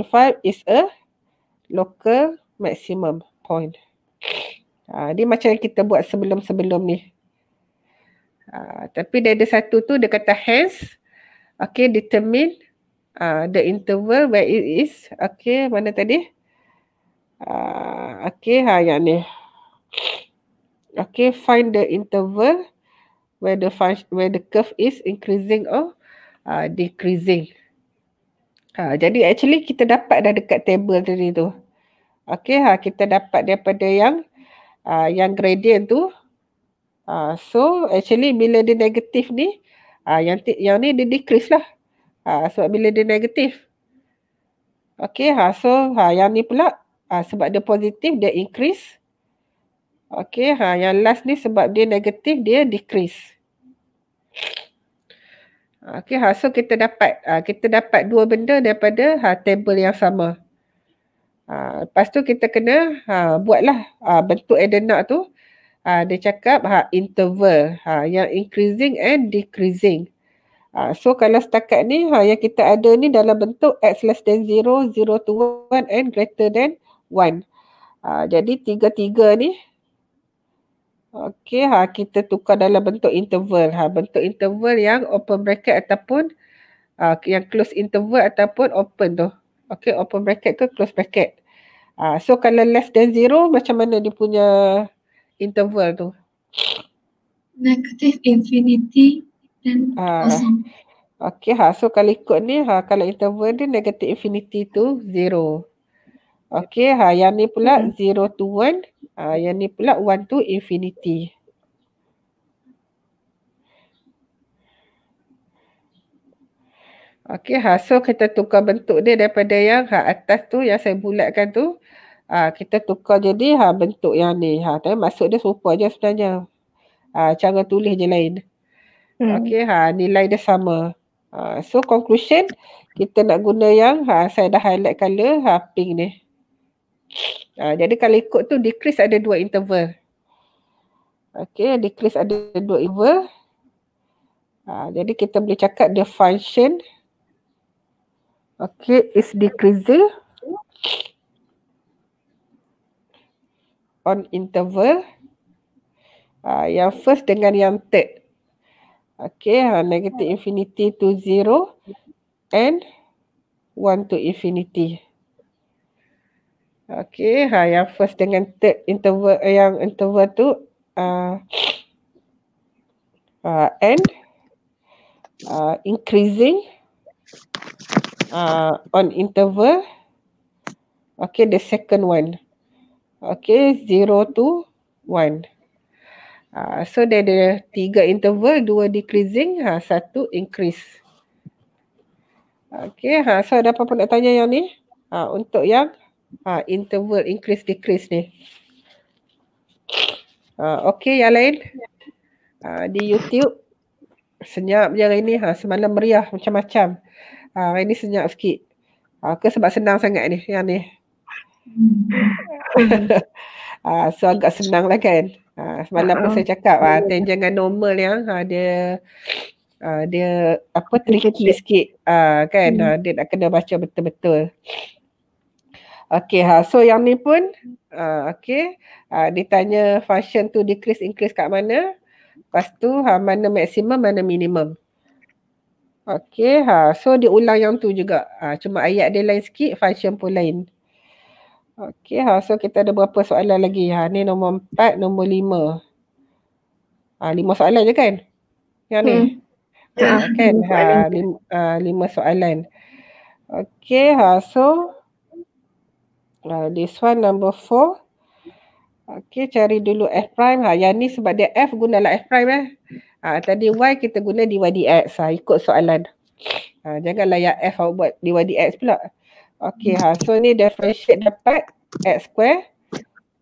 five is a local maximum point. Ini uh, ah, macam yang kita buat sebelum-sebelum ni. Uh, tapi dia ada satu tu, dia kata hence, okay, determine uh, the interval where it is. Okay, mana tadi? Uh, okay, ha, yang ni. Okay, find the interval where the where the curve is increasing or uh, decreasing. Ha, jadi actually kita dapat dah dekat table tadi tu. Okay, ha, kita dapat daripada yang uh, yang gradient tu. Uh, so actually bila dia negatif ni, uh, yang, yang ni dia decrease lah. Uh, sebab bila dia negatif. Okay, ha, so ha, yang ni pula uh, sebab dia positif dia increase. Okay, ha, yang last ni sebab dia negatif dia decrease. Okay, ha, so kita dapat ha, kita dapat dua benda daripada ha, table yang sama. Ha, lepas tu kita kena ha, buatlah ha, bentuk edena tu. Ha, dia cakap ha, interval ha, yang increasing and decreasing. Ha, so kalau setakat ni ha, yang kita ada ni dalam bentuk x less than 0, 0 to 1 and greater than 1. Ha, jadi tiga-tiga ni Okey ha kita tukar dalam bentuk interval ha bentuk interval yang open bracket ataupun ha, yang close interval ataupun open tu. Okey open bracket ke close bracket. Ha, so kalau less than zero macam mana dia punya interval tu? Negative infinity dan ha. awesome. Okey ha so kalau ikut ni ha kalau interval dia negative infinity tu zero. Okey ha yang ni pula hmm. zero to one Uh, yang ni pula one to infinity. Okey, ha, so kita tukar bentuk dia daripada yang ha, atas tu yang saya bulatkan tu. Ha, kita tukar jadi ha, bentuk yang ni. Ha, tapi maksud dia serupa je sebenarnya. Ha, cara tulis je lain. Hmm. Okey, ha, nilai dia sama. Ha, so conclusion, kita nak guna yang ha, saya dah highlight color ha, pink ni. Okay. Uh, jadi kalau ikut tu decrease ada dua interval. Okay, decrease ada dua interval. Uh, jadi kita boleh cakap dia function. Okay, is decreasing on interval. Uh, yang first dengan yang third. Okay, uh, negative infinity to zero and one to infinity. Okay, ha, yang first dengan third interval eh, yang interval tu uh, uh, and uh, increasing uh, on interval. Okay, the second one. Okay, zero to one. Uh, so there ada tiga interval, dua decreasing, ha, satu increase. Okay, ha, so ada apa-apa nak tanya yang ni? Ha, untuk yang ha, interval increase decrease ni. Ha, okay yang lain ha, di YouTube senyap je hari ni ha, semalam meriah macam-macam. Ha, hari ni senyap sikit. Ha, ke sebab senang sangat ni yang ni. [LAUGHS] ha, so agak senang lah kan. Ha, semalam uh-huh. pun saya cakap ha, jangan normal yang ha, dia Uh, dia apa tricky sikit uh, kan ha, hmm. uh, dia nak kena baca betul-betul Okay ha. So yang ni pun uh, ha, Okay uh, ha, Dia fashion tu decrease increase kat mana Lepas tu ha, mana maksimum mana minimum Okay ha. So dia ulang yang tu juga ha, Cuma ayat dia lain sikit fashion pun lain Okay ha. So kita ada berapa soalan lagi ha. Ni nombor empat nombor lima ha, Lima soalan je kan Yang ni hmm. Ha, kan? Ya. Ha, lima, ha, lima soalan Okay ha. So Uh, this one number 4. Okay, cari dulu F prime. Ha, yang ni sebab dia F gunalah F prime eh. Ha, tadi Y kita guna dy dx. Ha, ah, ikut soalan. Ha, janganlah yang F awak buat dy dx pula. Okay, ha, so ni differentiate dapat x square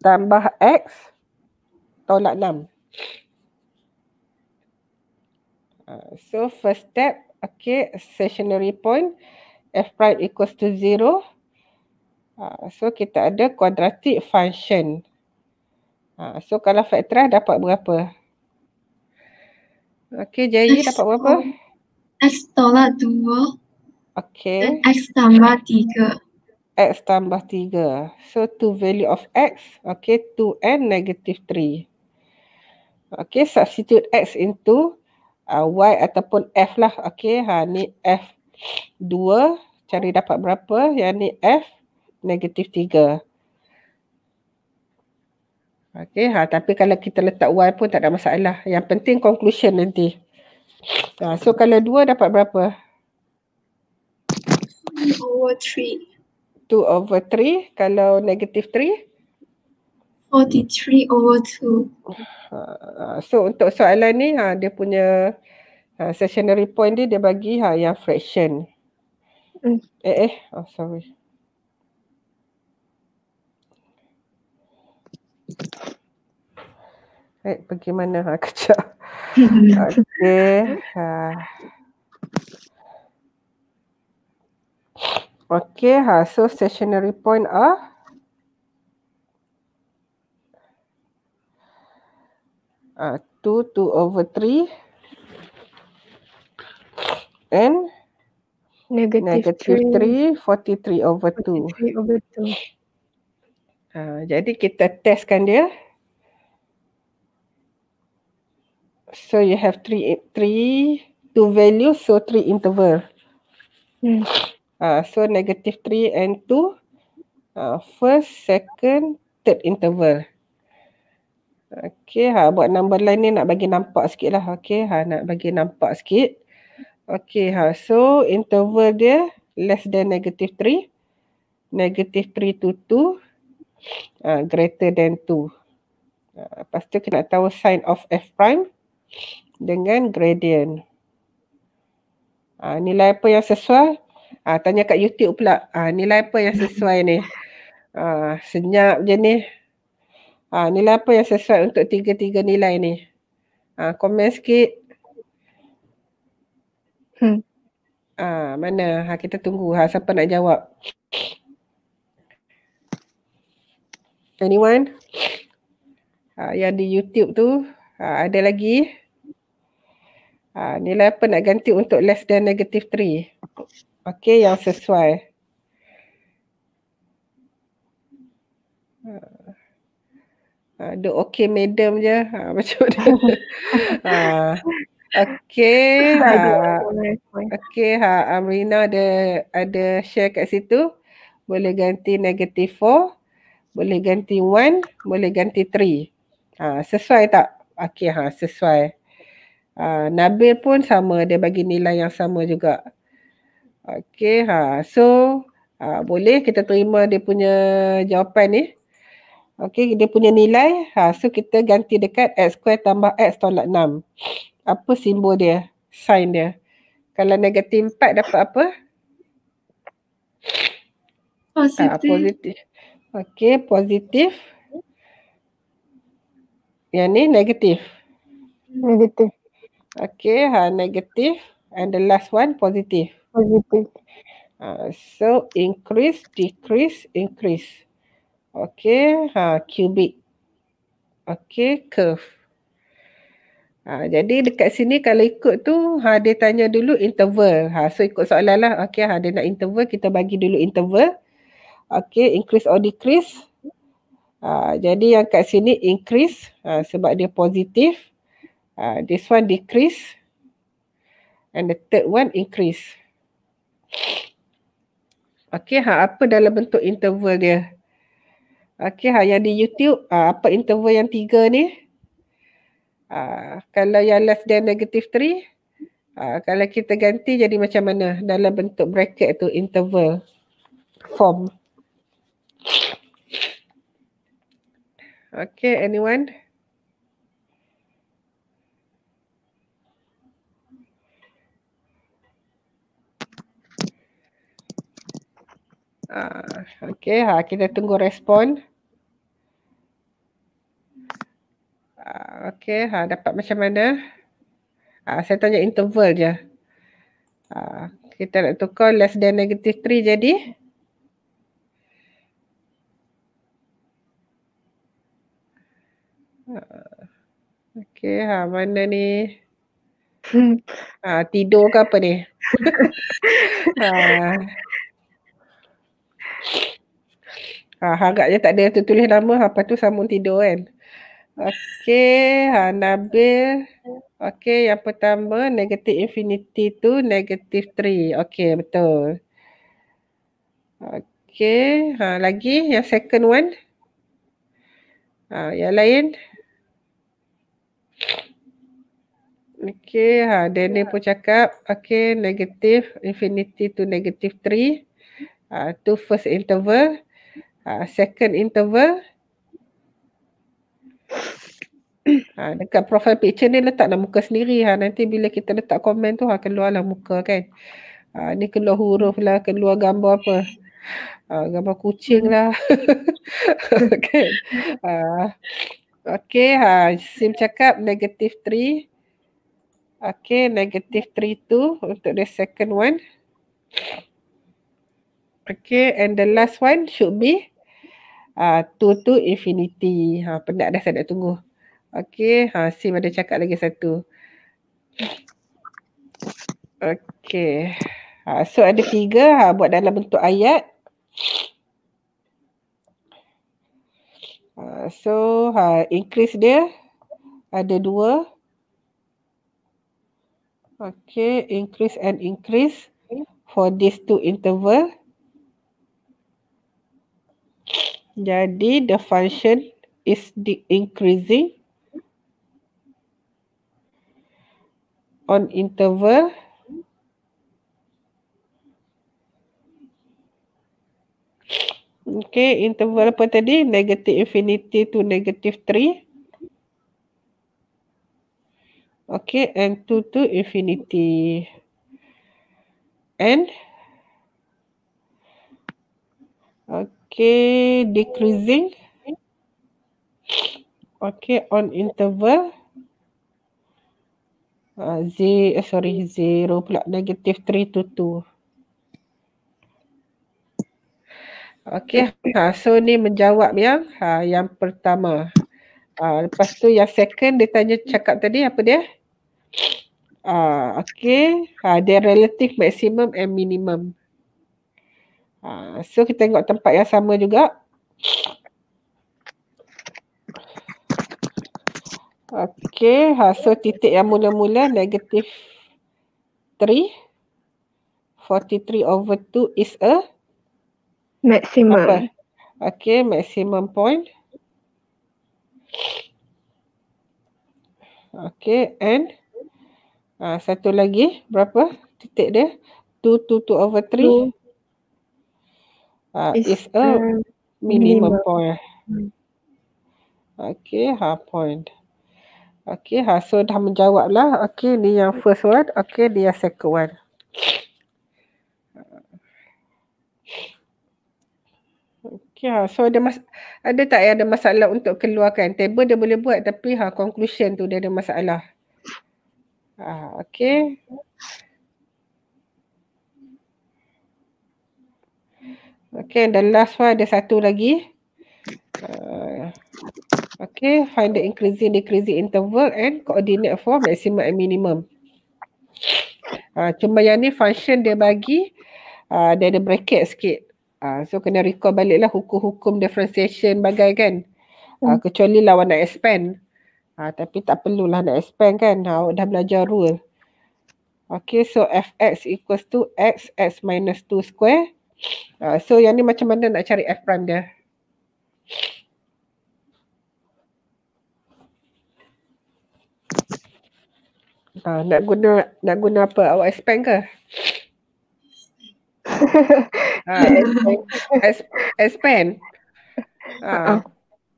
tambah x tolak 6. Uh, so first step, okay, stationary point, f prime equals to 0. Ha, so kita ada quadratic function. Ha, so kalau factorize dapat berapa? Okey jadi e X dapat berapa? X tolak 2. Okey. X tambah 3. X tambah 3. So two value of X. Okay, 2 and negative 3. Okay, substitute X into uh, Y ataupun F lah. Okay, ha, ni F 2. Cari dapat berapa? Yang ni F negatif 3. Okey, ha, tapi kalau kita letak Y pun tak ada masalah. Yang penting conclusion nanti. Ha, so kalau 2 dapat berapa? 2 over 3. 2 over 3. Kalau negatif 3? 43 over 2. Ha, so untuk soalan ni ha, dia punya ha, stationary point dia, dia bagi ha, yang fraction. Mm. Eh eh, oh sorry. Eh, pergi mana ha kejap. Okey. Ha. Okey, ha so stationary point ah. Ha, 2, 2 over 3. And negative, negative 3, 43 over 43 2. 43 over ah, jadi kita testkan dia. so you have three three two values so three interval mm. uh, so negative three and two uh, first second third interval Okay, ha, buat number line ni nak bagi nampak sikit lah. Okay, ha, nak bagi nampak sikit. Okay, ha, so interval dia less than negative three, Negative three to two, Ha, greater than two. Ha, lepas tu kita tahu sign of F prime dengan gradient. Ha, nilai apa yang sesuai? Ha, tanya kat YouTube pula. Ha, nilai apa yang sesuai ni? Ha, senyap je ni. Ha, nilai apa yang sesuai untuk tiga-tiga nilai ni? Ha, komen sikit. Hmm. Ha, mana? Ha, kita tunggu. Ha, siapa nak jawab? Anyone? Ha, yang di YouTube tu Ha, ada lagi? Ha, ah, nilai apa nak ganti untuk less than negative 3? Okey, yang sesuai. Ha, ah, the okay madam je. Ha, [LAUGHS] macam mana? ha, okay. Ha, okay ha, Amrina ada, ada share kat situ. Boleh ganti negative 4. Boleh ganti 1. Boleh ganti 3. Ha, sesuai tak? Okey ha sesuai. Uh, Nabil pun sama dia bagi nilai yang sama juga. Okey ha so uh, boleh kita terima dia punya jawapan ni. Okey dia punya nilai ha so kita ganti dekat x square tambah x tolak 6. Apa simbol dia? Sign dia. Kalau negatif 4 dapat apa? Positif. Uh, positif. Okey positif. Yang ni negatif. Negatif. Okay, ha, negatif. And the last one, positif. Positif. Uh, ha, so, increase, decrease, increase. Okay, ha, cubic. Okay, curve. Ha, jadi dekat sini kalau ikut tu, ha, dia tanya dulu interval. Ha, so, ikut soalan lah. Okay, ha, dia nak interval, kita bagi dulu interval. Okay, increase or decrease. Ah, jadi yang kat sini increase uh, sebab dia positif. Uh, ah, this one decrease and the third one increase. Okay, ha, apa dalam bentuk interval dia? Okay, ha, yang di YouTube, uh, apa interval yang tiga ni? Uh, kalau yang less than negative three, uh, kalau kita ganti jadi macam mana dalam bentuk bracket tu interval form? Okay, anyone? Ah, okay, ha, kita tunggu respon. Ah, okay, ha, dapat macam mana? Ah, saya tanya interval je. Ah, kita nak tukar less than negative 3 jadi? Ah, Okay, ha, mana ni? [LAUGHS] ha, tidur ke apa ni? [LAUGHS] ha. Ha, agaknya tak ada tu nama, apa tu sambung tidur kan? Okay, ha, Nabil. Okay, yang pertama negative infinity tu negative three. Okay, betul. Okay, ha, lagi yang second one. Ha, yang lain? Okay, ha, Daniel ya. pun cakap, okay, negatif, infinity to negative 3. Ha, to first interval. Ha, second interval. Ha, dekat profile picture ni letak letaklah muka sendiri. Ha. Nanti bila kita letak komen tu, ha, keluarlah muka kan. Ha, ni keluar huruf lah, keluar gambar apa. Ha, gambar kucing hmm. lah. okay. [LAUGHS] Ha. Okay, ha, Sim cakap negative 3. Okay, negative 3 tu untuk the second one. Okay, and the last one should be uh, 2 to infinity. Ha, penat dah saya nak tunggu. Okay, ha, Sim ada cakap lagi satu. Okay. Ha, so ada tiga ha, buat dalam bentuk ayat. Ha, so ha, increase dia ada dua. Okay, increase and increase for these two interval. Jadi the function is the increasing on interval Okay, interval apa tadi? Negative infinity to negative 3. Okay, N2 to infinity. And? Okay, decreasing. Okay, on interval. Uh, Z, eh, sorry, 0 pula, negative 3 to 2. Okay, ha, so ni menjawab yang ha, yang pertama. Uh, lepas tu yang second dia tanya cakap tadi apa dia? Uh, ah, okay. Ada ah, uh, relative maximum and minimum. Uh, so kita tengok tempat yang sama juga. Okay. Uh, so titik yang mula-mula negatif 3. 43 over 2 is a maximum. Apa? Okay. Maximum point. Okay. And Ha, satu lagi berapa titik dia? 2 2 2 over 3. Ha, is a minimum, minimum. point. Okay, half point. Okay, ha, so dah menjawab lah. Okay, ni yang first one. Okay, ni yang second one. Okay, ha, so ada, mas ada tak ada masalah untuk keluarkan? Table dia boleh buat tapi ha, conclusion tu dia ada masalah. Ah, okey. Okey, the last one ada satu lagi. Uh, ah, okey, find the increasing decreasing interval and coordinate for maximum and minimum. Uh, cuma yang ni function dia bagi uh, dia ada bracket sikit. Uh, so kena recall baliklah hukum-hukum differentiation bagai kan. Uh, kecuali lawan nak expand. Ha, tapi tak perlulah nak expand kan. Ha, awak dah belajar rule. Okay, so fx equals to x, x minus 2 square. Uh, so yang ni macam mana nak cari f prime dia? Ha, nak guna nak guna apa? Awak expand ke? [LAUGHS] ha, expand. Ha. ha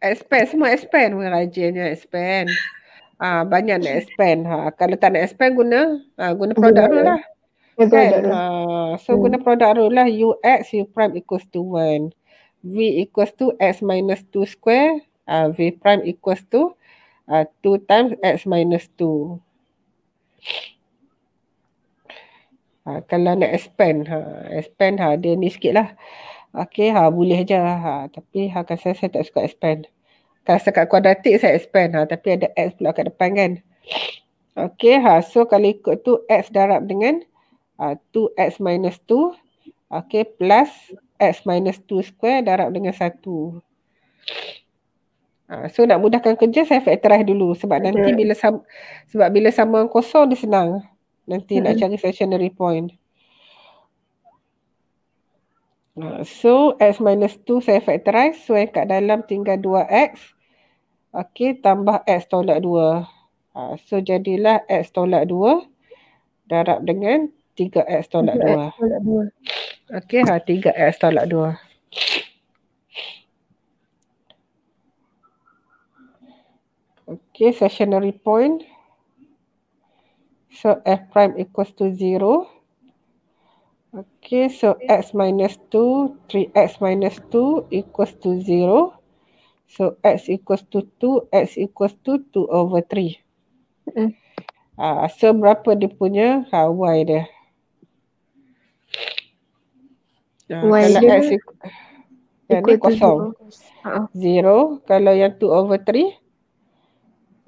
expand semua expand we rajinnya expand ah uh, banyak nak expand ha kalau tak nak expand guna uh, guna produk yeah. lah Kan? Uh, so guna hmm. produk rule lah UX U prime equals to 1 V equals to X minus 2 square uh, V prime equals to uh, 2 times X minus 2 uh, Kalau nak expand ha, Expand ha, dia ni sikit lah Okay, ha, boleh je. Ha. Tapi ha, kasi saya tak suka expand. Kalau saya kat kuadratik saya expand. Ha. Tapi ada X pula kat depan kan. Okay, ha. so kalau ikut tu X darab dengan uh, ha, 2X minus 2. Okay, plus X minus 2 square darab dengan 1. Ha, so nak mudahkan kerja saya factorize dulu sebab nanti bila sama, sebab bila sama kosong dia senang. Nanti hmm. nak cari stationary point. Uh, so x minus 2 saya factorize. So yang kat dalam tinggal 2x. Okay tambah x tolak 2. Uh, so jadilah x tolak 2 darab dengan 3x tolak 2. 3x 3x tolak 2. Okay, ha, stationary point. So F prime equals to 0. Okay, so x minus 2, 3x minus 2 equals to 0. So x equals to 2, x equals to 2 over 3. Mm. Uh, so berapa dia punya uh, y dia? Ah, y dia yang ni kosong. 0. Uh. Kalau yang 2 over 3?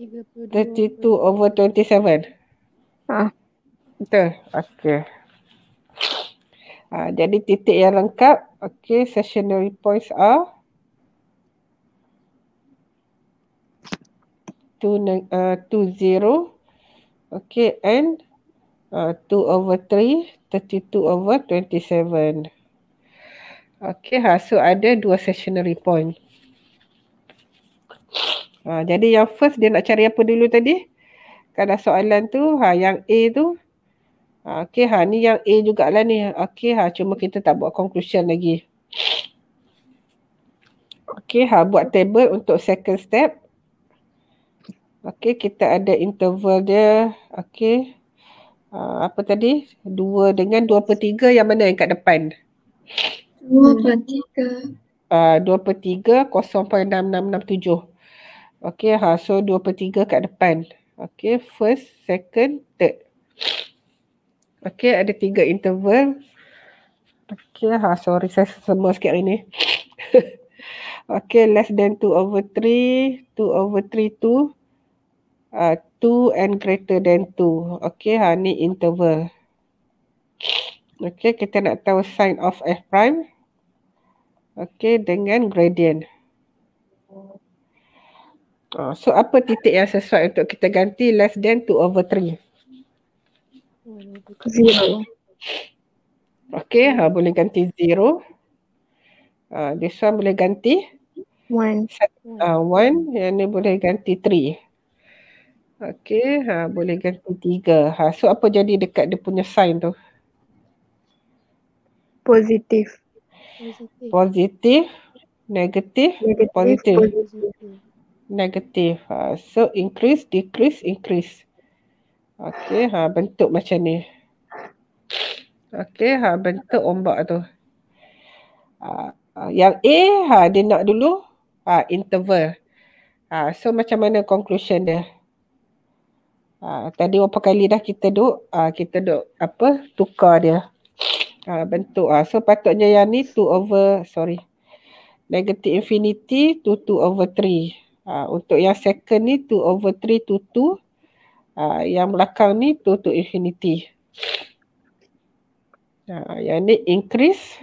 32, 32 over 27. Uh. Betul. Okay. Ha, jadi titik yang lengkap, okay, sessionary points are two, uh, two zero, okay, and uh, two over three, thirty two over twenty seven. Okay, ha, so ada dua sessionary point. Ha, jadi yang first dia nak cari apa dulu tadi? Kalau soalan tu, ha, yang A tu, Ha, ah, okay ha ni yang A jugalah ni. Okay ha cuma kita tak buat conclusion lagi. Okay ha buat table untuk second step. Okay kita ada interval dia. Okay. Ha, ah, apa tadi? dua dengan dua per tiga yang mana yang kat depan? Dua per tiga. Uh, dua per tiga kosong per enam enam enam tujuh. Okay, ha, so dua per tiga kat depan. Okay, first, second, Okey, ada tiga interval. Okey, ha, sorry saya semua sikit hari ni. [LAUGHS] okay, less than 2 over 3, 2 over 3, 2. 2 and greater than 2. Okey, ha, ni interval. Okey, kita nak tahu sign of f prime. Okey, dengan gradient. Oh, so, apa titik yang sesuai untuk kita ganti less than 2 over 3? Zero. Okay, ha, boleh ganti zero. Ha, this one boleh ganti? One. Ha, one, yang ni boleh ganti three. Okay, ha, boleh ganti tiga. Ha, so apa jadi dekat dia punya sign tu? Positif. Positif. Negatif. Positif. Negatif. Ha, so increase, decrease, increase. Okey, ha bentuk macam ni. Okey, ha bentuk ombak tu. ah yang A ha dia nak dulu ha interval. Ha so macam mana conclusion dia? Ha tadi berapa kali dah kita duk ha, kita duk apa tukar dia. Ha bentuk ha. So patutnya yang ni 2 over sorry. Negative infinity 2 2 over 3. Ha, untuk yang second ni 2 over 3 2 2 Ah, yang belakang ni to to infinity. Uh, yang ni increase.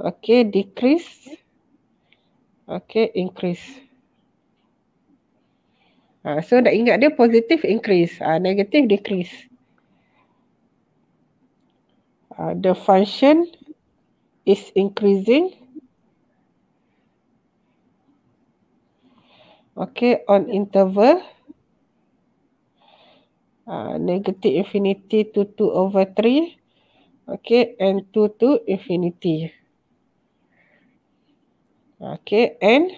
Okay, decrease. Okay, increase. Ha, so nak ingat dia positif increase, ha, negative decrease. Ha, the function is increasing. Okay, on interval. Ha, negative infinity to 2 over 3. Okay, and 2 to infinity. Okay, and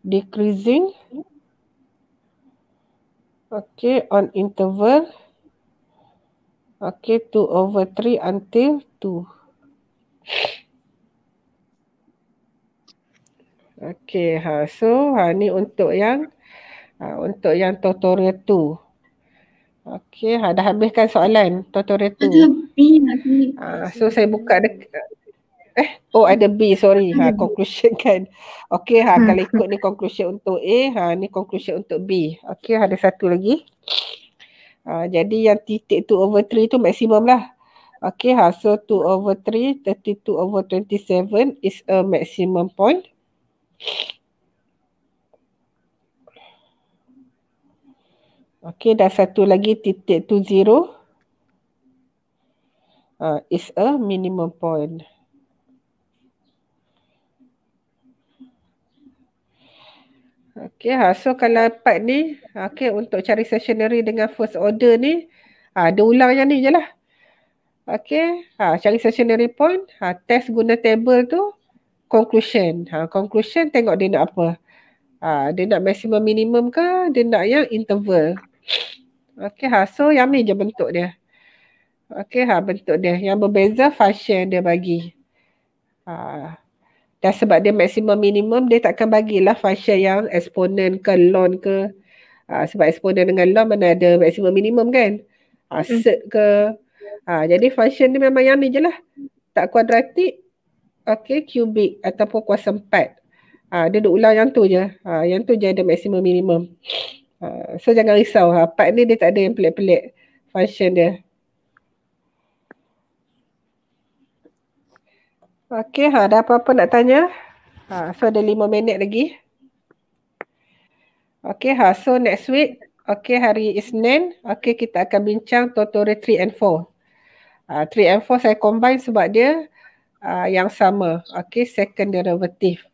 decreasing. Okay, on interval. Okay, 2 over 3 until 2. Okay, ha, so ha, ni untuk yang ha, untuk yang tutorial 2. Okey, ha, dah habiskan soalan Toto Retu. Ada B ha, So saya buka dekat. Eh, oh ada B, sorry. Ha, conclusion kan. Okey, ha, hmm. kalau ikut ni conclusion untuk A, ha, ni conclusion untuk B. Okey, ada satu lagi. Ha, jadi yang titik 2 over 3 tu maksimum lah. Okey, ha, so 2 over 3, 32 over 27 is a maximum point. Okay, dan satu lagi titik tu zero uh, is a minimum point. Okay, ha, so kalau part ni, okay, untuk cari stationary dengan first order ni, ha, dia ulang yang ni je lah. Okay, ha, cari stationary point, ha, test guna table tu, conclusion. Ha, conclusion tengok dia nak apa. Ha, dia nak maximum minimum ke, dia nak yang interval. Okey ha so yang ni je bentuk dia. Okey ha bentuk dia. Yang berbeza fashion dia bagi. Ha. Dan sebab dia maksimum minimum dia takkan bagilah fashion yang exponent ke lawn ke. Ha, sebab exponent dengan lawn mana ada maksimum minimum kan. Ha, cert hmm. ke. Ha, jadi fashion dia memang yang ni je lah. Tak kuadratik. Okey cubic ataupun kuasa empat. Ha, dia duduk ulang yang tu je. Ha, yang tu je ada maksimum minimum. Ah, so jangan risau ha. part ni dia tak ada yang pelik-pelik function dia Okey, ha, ada apa-apa nak tanya? Ha, so ada lima minit lagi. Okay, ha, so next week, Okay, hari Isnin, Okay, kita akan bincang tutorial 3 and 4. Ha, 3 and 4 saya combine sebab dia uh, yang sama, Okay, second derivative.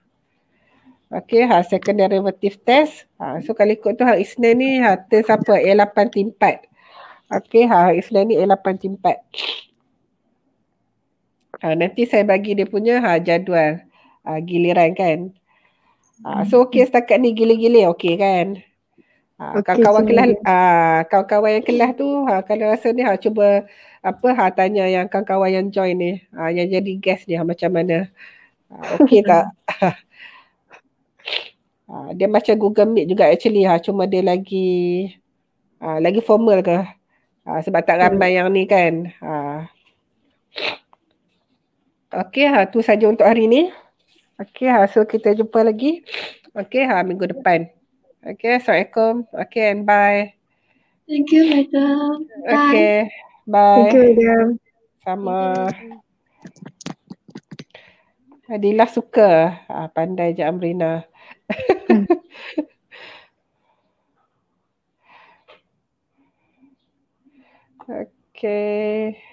Okay, ha, second derivative test. Ha, so kalau ikut tu hari Isnin ni ha, test apa? A8 T4. Okay, ha, hari Isnin ni A8 T4. Ha, nanti saya bagi dia punya ha, jadual ha, giliran kan. Ha, so hmm. okay setakat ni gila-gila okay kan. Ha, okay, kawan kelas ha, kawan-kawan yang kelas tu ha, kalau rasa ni ha, cuba apa ha, tanya yang kawan-kawan yang join ni ha, yang jadi guest ni ha, macam mana. Ha, tak? [LAUGHS] Ha, dia macam Google Meet juga actually ha, cuma dia lagi ha, lagi formal ke? Ha, sebab tak ramai hmm. yang ni kan. Ha. Okey ha tu saja untuk hari ni. Okay, ha so kita jumpa lagi. Okay, ha minggu depan. Okay, assalamualaikum. Okay, and bye. Thank you madam. Bye. Okay, bye. Thank you madam. Sama. Adilah suka. Ha, pandai je Amrina. Mm. [LAUGHS] okay.